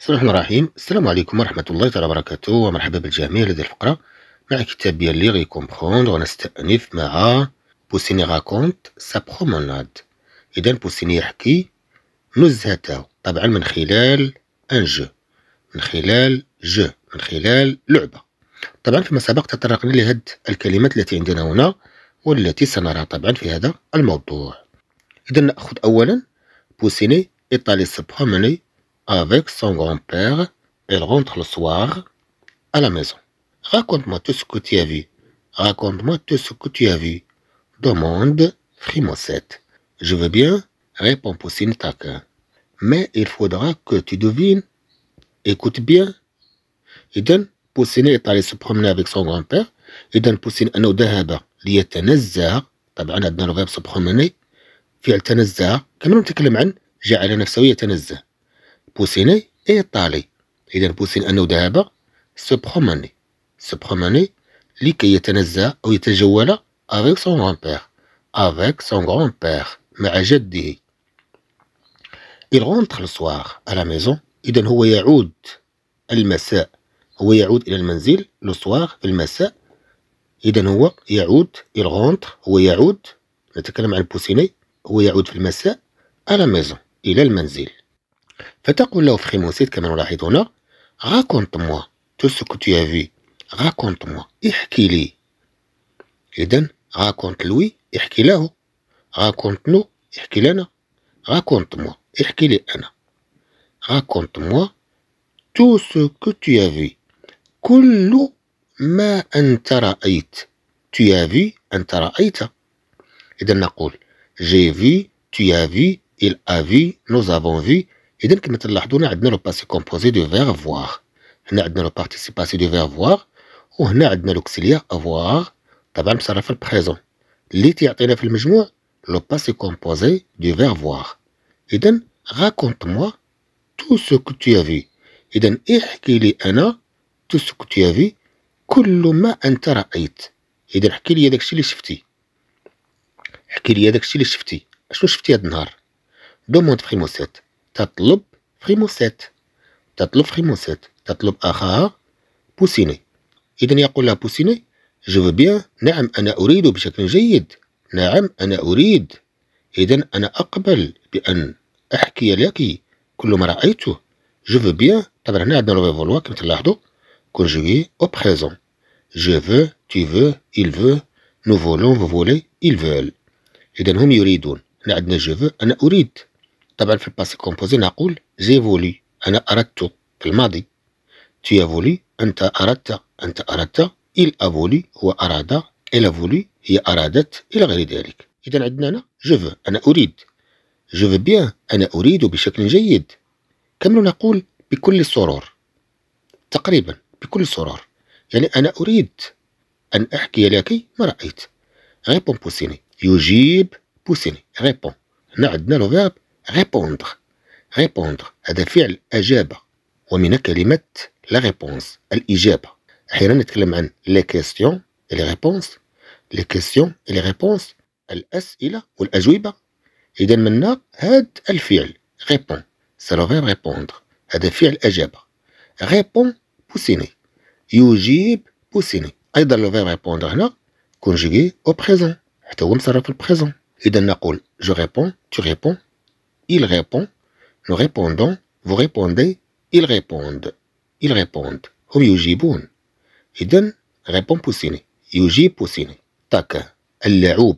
بسم الله الرحمن الرحيم السلام عليكم ورحمة الله تعالى وبركاته ومرحبا بالجميع لدى الفقرة مع كتابي لي غي كومبخوندغ ونستأنف مع بوسيني راكونت سا بروموناد إذا بوسيني يحكي نزهته طبعا من خلال أن جو من خلال جو من خلال لعبة طبعا فيما سبق تطرقنا لهاد الكلمات التي عندنا هنا والتي سنرى طبعا في هذا الموضوع إذا نأخذ أولا بوسيني إيطالي سبروموني Avec son grand-père, elle rentre le soir à la maison. Raconte-moi tout ce que tu as vu. Raconte-moi tout ce que tu as vu. Demande frimosette. Je veux bien, répond Poussine Mais il faudra que tu devines. Écoute bien. Eden, Poussine est allé se promener avec son grand-père. Eden, Poussine, أنه ذهب ليتنزه طبعا عندنا الغير se promener. في التنزه كنا Il عن جعل نفسه يتنزه بوسيني إيطالي إذا بوسين أنه ذهب se promener se promener لكي يتنزه أو يتجول avec سون غران بير avec سون غران بير مع جده il rentre le soir à la maison إذا هو يعود المساء هو يعود إلى المنزل لو سوار في المساء إذا هو يعود il rentre هو يعود نتكلم عن بوسيني هو يعود في المساء à la maison إلى المنزل فتقول له فريمونسيت كما نلاحظ هنا raconte moi tout ce que tu as vu raconte moi احكي لي raconte lui احكي له raconte nous احكي لنا raconte moi احكي لي raconte moi tout ce que tu as vu كل ما أنت رأيت tu as vu أنت رأيت إذا نقول j'ai vu tu as vu il a vu nous avons vu اذا كما تلاحظون عندنا لو باسي كومبوزي دو فيغ فوار هنا عندنا لو بارتيسيب دو فيغ فوار وهنا عندنا لوكسيليا افوار طبعا مصرف البريزون اللي تيعطينا في المجموع لو باسي كومبوزي دو فيغ فوار اذا راكونت موا تو سو كو تي افي اذا احكي لي انا تو سو كو تي افي كل ما انت رايت اذا احكي لي داكشي اللي شفتي احكي لي داكشي اللي شفتي اشنو شفتي هاد النهار دوموند فريمو سيت تطلب فريموسات تطلب فريموسات تطلب أخاها بوسيني إذا يقول لها بوسيني جو بيان نعم أنا أريد بشكل جيد نعم أنا أريد إذا أنا أقبل بأن أحكي لك كل ما رأيته جو بيان طبعا هنا عندنا لو فولوا كما تلاحظوا كونجوي او بريزون جو فو تي فو il veut, nous voulons, vous voulez, ils veulent. إذا هم يريدون. هنا عندنا جو أنا أريد. طبعا في الباس كومبوزي نقول جي فولي أنا أردت في الماضي تي فولي أنت أردت أنت أردت إل أفولي هو أراد إل فولي هي أرادت إلى غير ذلك إذا عندنا هنا جو أنا أريد جو بيان أنا أريد بشكل جيد كم نقول بكل سرور تقريبا بكل سرور يعني أنا أريد أن أحكي لك ما رأيت غيبون بوسيني يجيب بوسيني غيبون هنا عندنا لو فيرب répondre répondre هذا فعل أجاب ومن كلمة لا ريبونس الإجابة أحيانا نتكلم عن لي كيستيون لي ريبونس لي كيستيون لي ريبونس الأسئلة والأجوبة إذا منا هاد الفعل ريبون سا لو فيرب ريبوندر هذا فعل أجاب ريبون بوسيني يجيب بوسيني أيضا لو فيرب ريبوندر هنا كونجيغي أو بريزون حتى هو مصرف في البريزون إذا نقول جو ريبون تو ريبون Il répond. Nous répondons. Vous répondez. Ils répondent. Ils répondent. هم يجيبون. إذن répond بوسيني. يجيب بوسيني. تاكا. اللعوب.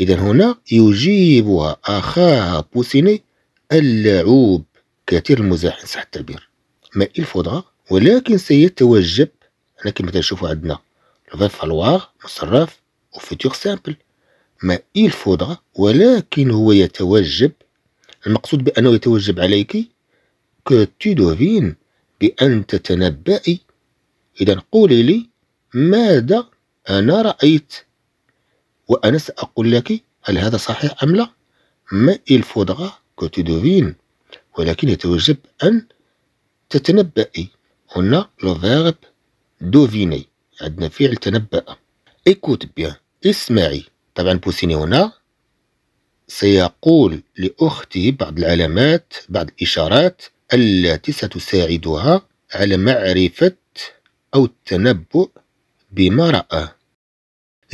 إذن هنا يجيبها أخاها بوسيني اللعوب. كثير إن صح التعبير. ما إل faudra ولكن سيتوجب احنا كما تنشوفوا عندنا لو فالواغ مصرف وفيتور سامبل ما إل faudra ولكن هو يتوجب المقصود بأنه يتوجب عليك كتدوفين بأن تتنبأي إذا قولي لي ماذا أنا رأيت وأنا سأقول لك هل هذا صحيح أم لا ما il كتدوفين ولكن يتوجب أن تتنبأي هنا لو فيرب دوفيني عندنا فعل تنبأ ايكوت بيان اسمعي طبعا بوسيني هنا سيقول لأخته بعض العلامات بعض الإشارات التي ستساعدها على معرفة أو التنبؤ بما رأى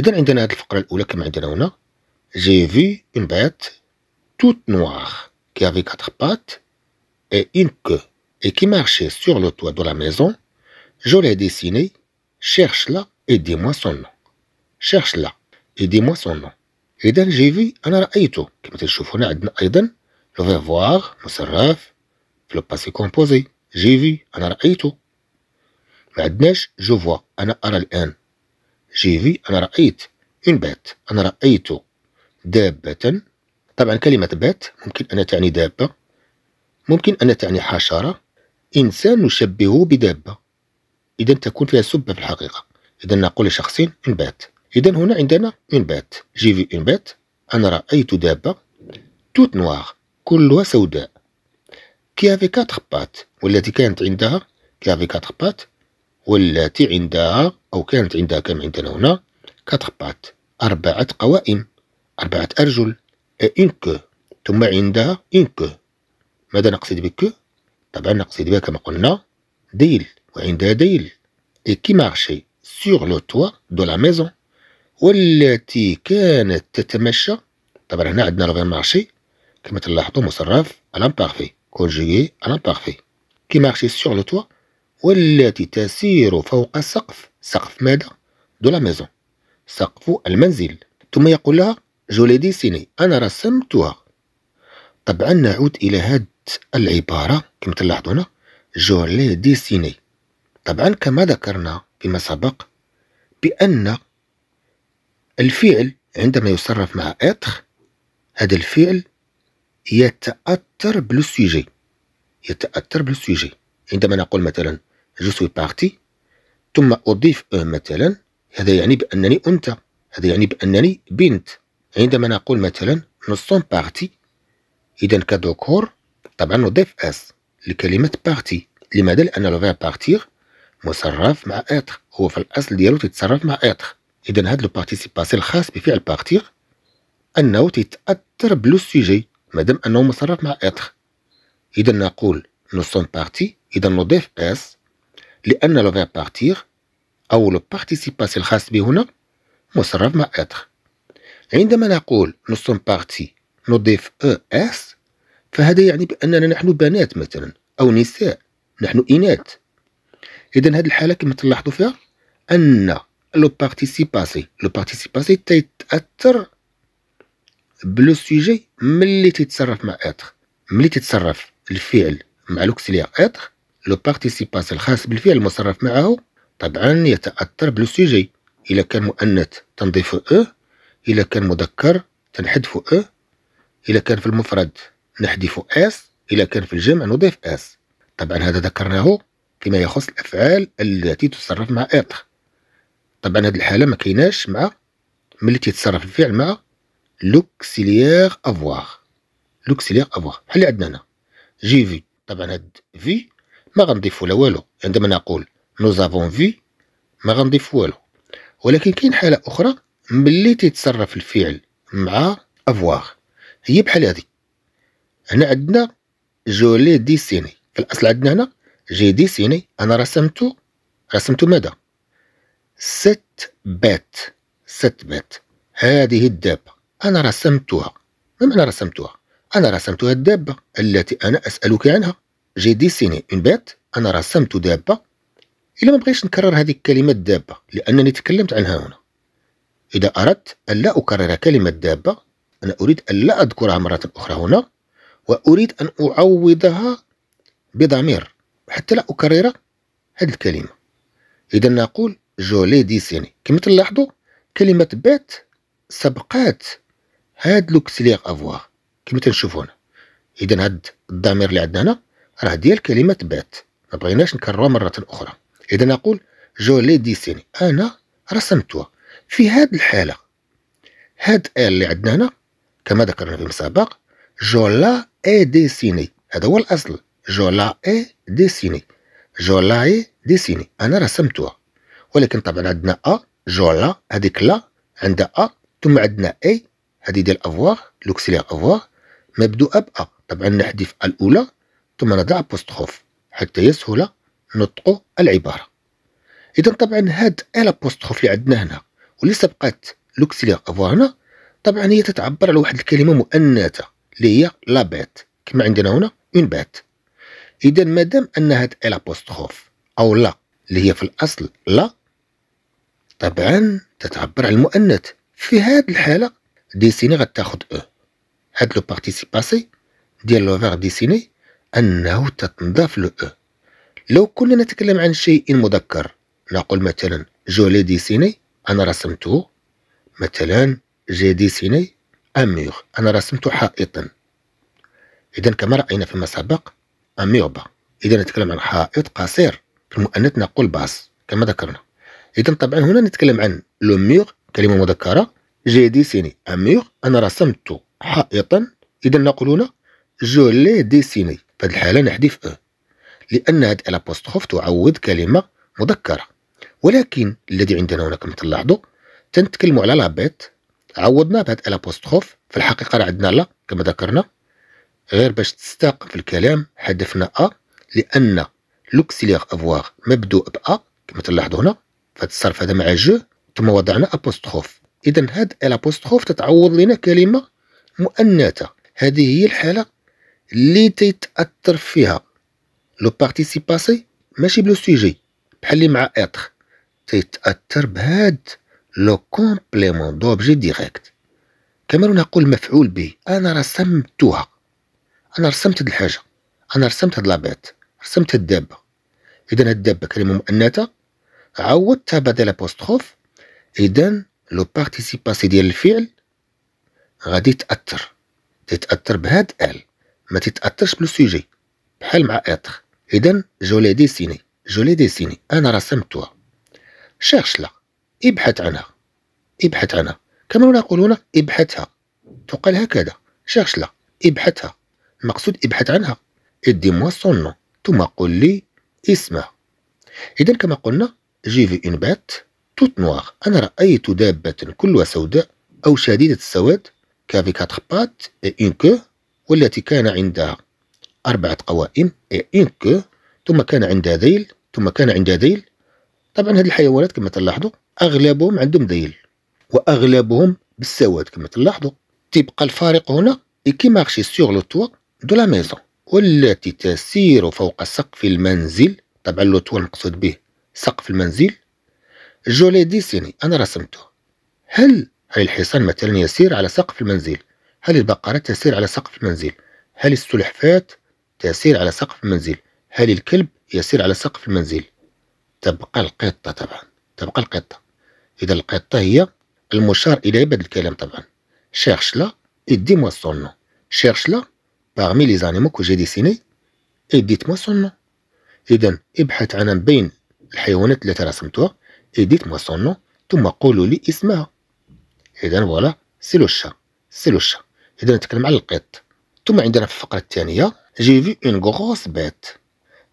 إذا عندنا هذه الفقرة الأولى كما عندنا هنا J'ai vu une bête toute noire qui avait quatre pattes et une queue et qui marchait sur le toit de la maison. Je l'ai dessinée. Cherche-la et dis-moi son nom. Cherche-la et dis-moi son nom. اذا جي في انا رايته كما تشوف هنا عندنا ايضا لو فيفواغ مصرف في لو باسي كومبوزي جي في انا رايته ما عندناش جو فوا انا ارى الان جي في انا رايت اون بات انا رايت دابه طبعا كلمه بات ممكن ان تعني دابه ممكن ان تعني حشره انسان نشبهه بدابه اذا تكون فيها سبه في الحقيقه اذا نقول لشخصين ان بات إذا هنا عندنا اون بات جي في اون بات أنا رأيت دابة توت نوار كلها سوداء كي افي كاتر بات والتي كانت عندها كي افي كاتر بات والتي عندها أو كانت عندها كما عندنا هنا كاتر بات أربعة قوائم أربعة أرجل اون كو ثم عندها اون كو ماذا نقصد بكو طبعا نقصد بها كما قلنا ديل وعندها ديل اي كي مارشي سور لو توا دو لا ميزون والتي كانت تتمشى طبعا هنا عندنا لوغان مارشي كما تلاحظوا مصرف الامبارفي كونجيي الامبارفي كي مارشي سور لو توا والتي تسير فوق السقف سقف ماذا دو لا ميزون سقف المنزل ثم يقول لها جوليدي سيني انا رسمتها طبعا نعود الى هاد العباره كما تلاحظون جولي سيني طبعا كما ذكرنا فيما سبق بان الفعل عندما يصرف مع اتر هذا الفعل يتأثر بالسوجي يتأثر بالسوجي عندما نقول مثلا جو سوي بارتي ثم أضيف مثلا هذا يعني بأنني أنثى هذا يعني بأنني بنت عندما نقول مثلا نصون بارتي إذا كدوكور طبعا نضيف اس لكلمة بارتي لماذا؟ لأن لو فيرب بارتيغ مصرف مع اتر هو في الأصل ديالو تتصرف مع اتر اذا هذا لو بارتيسيباسي الخاص بفعل باغتيغ انه تيتاثر بلو سيجي مادام انه مصرف مع اتر اذا نقول نو سون بارتي اذا نضيف اس لان لو فيرب بارتيغ او لو بارتيسيباسي الخاص به هنا مصرف مع اتر عندما نقول نو سون بارتي نضيف او اس فهذا يعني باننا نحن بنات مثلا او نساء نحن اناث اذا هذه الحاله كما تلاحظوا فيها ان لو باسي لو باسي تيتاثر بلو سوجي ملي تيتصرف مع اتر ملي تيتصرف الفعل مع لوكسيليا اتر لو باسي الخاص بالفعل المصرف معه طبعا يتاثر بلو سوجي الا كان مؤنث تنضيف او الا كان مذكر تنحذف او الا كان في المفرد نحذف اس الا كان في الجمع نضيف اس طبعا هذا ذكرناه فيما يخص الافعال التي تصرف مع اتر طبعا هاد الحاله ما كايناش مع ملي تيتصرف الفعل مع لوكسيليير افواغ لوكسيليير افواغ بحال اللي عندنا هنا جي في طبعا هاد في ما غنضيفو لا والو عندما يعني نقول نو زافون في ما غنضيفو والو ولكن كاين حاله اخرى ملي تيتصرف الفعل مع افواغ هي بحال هادي هنا عندنا جولي ديسيني في الاصل عندنا هنا جي ديسيني انا رسمتو رسمتو ماذا ست بات ست بات هذه الدابة أنا رسمتها ما معنى رسمتها؟ أنا رسمتها الدابة التي أنا أسألك عنها جي ديسيني اون بات أنا رسمت دابة إلا ما بغيتش نكرر هذه الكلمة دابة لأنني تكلمت عنها هنا إذا أردت ألا أكرر كلمة دابة أنا أريد ألا أذكرها مرة أخرى هنا وأريد أن أعوضها بضمير حتى لا أكرر هذه الكلمة إذا نقول جولي ديسيني كما تلاحظوا كلمة بات سبقات هاد لوكسيليغ افواغ كما تنشوفوا هنا اذا هاد الضمير اللي عندنا هنا راه ديال كلمة بات ما بغيناش نكررها مرة أخرى إذا نقول جولي ديسيني أنا رسمتها في هاد الحالة هاد ال اللي عندنا هنا كما ذكرنا في المسابق جولا اي ديسيني هذا هو الأصل جولا اي ديسيني جولا اي ديسيني أنا رسمتها ولكن طبعا عندنا ا جولا هذيك لا عندها ا ثم عندنا اي هذه ديال افوار لوكسيلير افوار مبدوءه ب ا طبعا نحذف الاولى ثم نضع ابوستروف حتى يسهل نطق العباره اذا طبعا هاد ال ابوستروف اللي عندنا هنا واللي سبقات لوكسيلير افوار هنا طبعا هي تتعبر على واحد الكلمه مؤنثه اللي هي لا بات كما عندنا هنا اون بات اذا مادام ان هاد ال ابوستروف او لا اللي هي في الاصل لا طبعا تتعبر على المؤنث في هاد الحالة ديسيني غتاخد او هاد لو بارتيسيباسي ديال لو فيغ ديسيني أنه تتنضاف لو او لو كنا نتكلم عن شيء مذكر نقول مثلا جولي ديسيني أنا رسمته مثلا جي ديسيني أميغ أنا رسمت حائطا إذا كما رأينا فيما سبق أميغبا إذا نتكلم عن حائط قصير في المؤنث نقول باص كما ذكرنا اذا طبعا هنا نتكلم عن لو ميغ كلمه مذكره جي ديسيني ميغ انا رسمت حائطا اذا نقول هنا جو لي ديسيني في هذه الحاله نحذف أه. لان هذه الابوستروف تعوض كلمه مذكره ولكن الذي عندنا هنا كما تلاحظوا تنتكلم على لابيت عوضنا بهذه الابوستروف في الحقيقه راه عندنا لا كما ذكرنا غير باش تستاق في الكلام حذفنا ا لان لوكسيليغ افواغ مبدوء بأ كما تلاحظوا هنا فهاد الصرف هذا مع جو ثم وضعنا ابوستروف اذا هاد الابوستروف تتعوض لنا كلمه مؤنثه هذه هي الحاله اللي تيتاثر فيها لو بارتيسيباسي ماشي بلو سوجي بحال مع اتر تيتاثر بهاد لو كومبليمون دوبجي ديريكت كما نقول مفعول به انا رسمتها انا رسمت هاد الحاجه انا رسمت هاد لابيت رسمت الدابه اذا الدابه كلمه مؤنثه عوضتها بدل الابوستروف اذا لو بارتيسيب باسي ديال الفعل غادي تاثر تتاثر بهاد ال ما تتاثرش بالسوجي بحال مع اتر اذا جولي ديسيني جولي ديسيني انا رسمتها شيرش لا ابحث عنها ابحث عنها كما نقولون ابحثها تقال هكذا شيرش لا ابحثها المقصود ابحث عنها ادي موا سون ثم قل لي اسمها اذا كما قلنا جي في اون بات توت نوار أنا رأيت دابة كلها سوداء أو شديدة السواد كافي كاتر بات اي اون كو والتي كان عندها أربعة قوائم اي اون كو ثم كان عندها ذيل ثم كان عندها ذيل طبعا هاد الحيوانات كما تلاحظوا أغلبهم عندهم ذيل وأغلبهم بالسواد كما تلاحظوا تبقى الفارق هنا كي مارشي سور لو توا دو لا ميزون والتي تسير فوق سقف المنزل طبعا لو توا المقصود به سقف المنزل جولي ديسيني أنا رسمته هل هل الحصان مثلا يسير على سقف المنزل هل البقرة تسير على سقف المنزل هل السلحفاة تسير على سقف المنزل هل الكلب يسير على سقف المنزل تبقى القطة طبعا تبقى القطة إذا القطة هي المشار إلى بهذا الكلام طبعا شيرش لا et dis-moi son nom. Cherche-la parmi les animaux que j'ai dessinés et إذا ابحث عن بين Et dites-moi son nom. Et voilà, c'est le chat. C'est le chat. Et bien je dans J'ai vu une grosse bête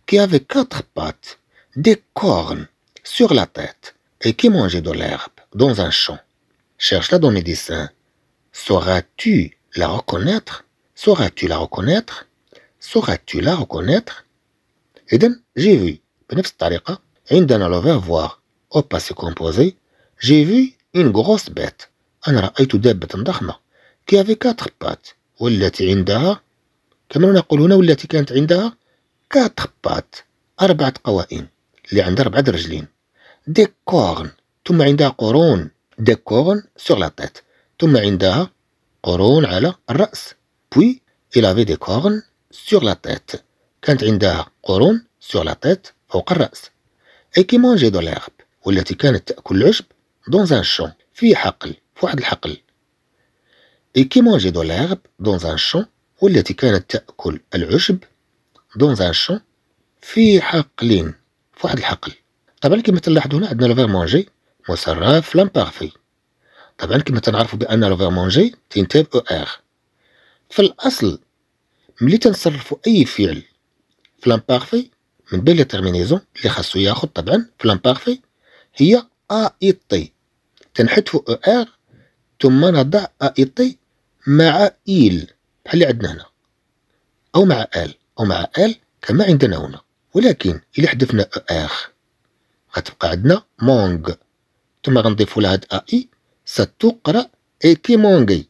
qui avait quatre pattes, des cornes sur la tête, et qui mangeait de l'herbe dans un champ. Cherche-la dans le médecin. Sauras-tu la reconnaître? Sauras-tu la reconnaître? Sauras-tu la reconnaître? Et j'ai vu. عندنا لو فان او باسي كومبوزي جي في اون غروس بيت انا رايت دابه ضخمه كي افي كاتر بات والتي عندها كما نقول هنا والتي كانت عندها كاتر بات اربعه قوائم اللي عندها اربعه رجلين دي كورن ثم عندها قرون دي كورن سور لا تيت ثم عندها قرون على الراس بوي الى في دي كورن سور لا تيت كانت عندها قرون سور لا تيت فوق الراس اي كي مونجي دو ليرب والتي كانت تأكل العشب دون ان شون في حقل في واحد الحقل اي كي مونجي دو ليرب دون ان شون والتي كانت تأكل العشب دون ان شون في حقل في واحد الحقل طبعا كما تلاحظوا هنا عندنا لو فيغ مونجي مصرف لامبارفي طبعا كما تنعرفوا بان لو فيغ مونجي تنتاب او ار في الاصل ملي تنصرفوا اي فعل في لامبارفي من بين لي تيرمينيزون اللي خاصو ياخد طبعا في لامبارفي هي ا اي تي تنحتفو او ار ثم نضع ا اي تي مع ايل بحال اللي عندنا هنا او مع ال او مع ال كما عندنا هنا ولكن الا حذفنا او ار غتبقى عندنا مونغ ثم غنضيفو لهاد اي ستقرا مونغي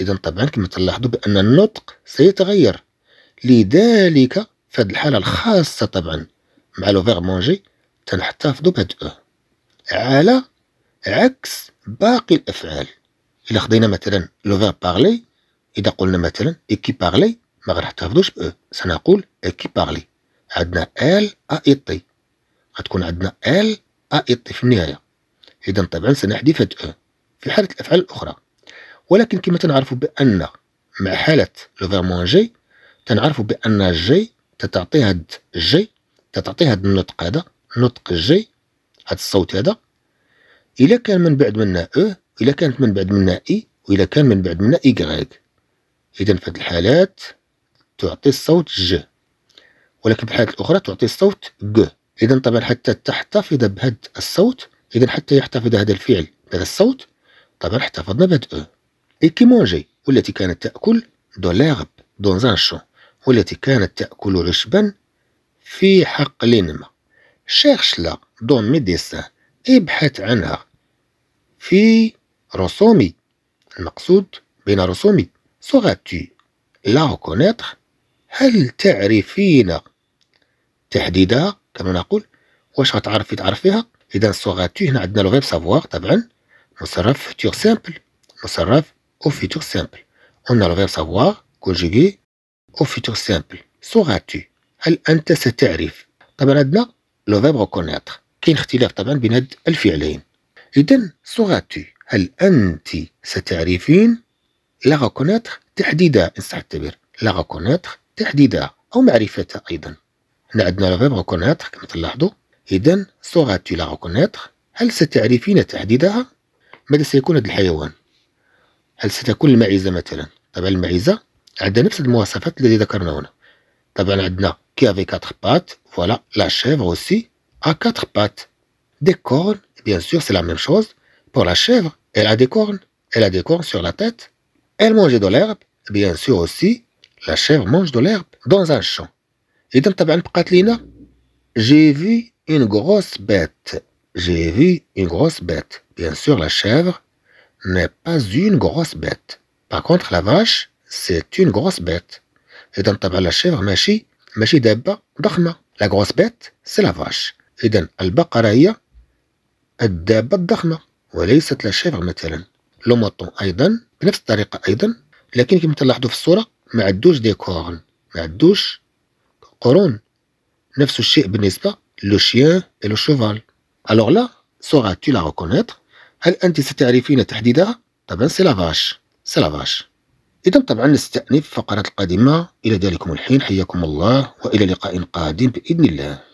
اذا طبعا كما تلاحظوا بان النطق سيتغير لذلك في هذه الحالة الخاصة طبعا مع لو فيغ مونجي تنحتفظوا بهاد او على عكس باقي الافعال الا خدينا مثلا لو فيغ بارلي اذا قلنا مثلا اكي بارلي ما غنحتفظوش بأو سنقول اكي بارلي عندنا ال اي تي غتكون عندنا ال اي تي في النهايه اذا طبعا سنحذف هاد او في حاله الافعال الاخرى ولكن كما تنعرفوا بان مع حاله لو فيغ مونجي تنعرفوا بان جي تتعطي هاد جي تتعطي هاد النطق هذا نطق جي هاد الصوت هذا الا كان من بعد منها او e، الا كانت من بعد منها اي والا كان من بعد منها ايغريك اذا في هاد الحالات تعطي الصوت ج ولكن في الحالات الاخرى تعطي الصوت ج اذا طبعا حتى تحتفظ بهاد الصوت اذا حتى يحتفظ هذا الفعل بهذا الصوت طبعا احتفظنا بهاد او اي كي مونجي والتي كانت تاكل دو ليغب دون ان شون والتي كانت تأكل عشبا في حقل ما شيخ لا دون ميديسان ابحث عنها في رسومي المقصود بين رسومي سوغاتي لا ريكونيتر هل تعرفين تحديدها كما نقول واش غتعرفي تعرفيها اذا سوغاتي هنا عندنا لو غير سافوار طبعا مصرف فيتور سامبل مصرف او فيتور سامبل قلنا لو غير سافوار كونجيغي au futur simple sauras-tu هل أنت ستعرف طبعا عندنا لو فيرب ريكونيتر كاين اختلاف طبعا بين هاد الفعلين إذا هل أنت ستعرفين لا ريكونيتر تحديدا إن صح التعبير لا ريكونيتر تحديدا أو معرفتها أيضا هنا عندنا لو فيرب ريكونيتر كما تلاحظوا إذا لا ريكونيتر هل ستعرفين تحديدها ماذا سيكون هذا الحيوان هل ستكون المعزة مثلا طبعا المعزة qui avait quatre pattes voilà la chèvre aussi a quatre pattes des cornes bien sûr c'est la même chose pour la chèvre elle a des cornes elle a des cornes sur la tête elle mangeait de l'herbe bien sûr aussi la chèvre mange de l'herbe dans un champ et dans j'ai vu une grosse bête j'ai vu une grosse bête bien sûr la chèvre n'est pas une grosse bête par contre la vache سيت اون غروس بيت اذا طبعا لا شيفغ ماشي ماشي دابه ضخمه لا غروس بيت سي لا لافاش اذا البقره هي الدابه الضخمه وليست لا شيفغ مثلا لو موطون ايضا بنفس الطريقه ايضا لكن كما تلاحظوا في الصوره ما عندوش دي كورن ما عندوش قرون نفس الشيء بالنسبه لو شيان اي لو شوفال الوغ لا سوغا تي لا ريكونيتر هل انت ستعرفين تحديدها طبعا سي لا لافاش سي لا لافاش إذا طبعا نستأنف فقرة القادمة إلى ذلكم الحين حياكم الله وإلى لقاء قادم بإذن الله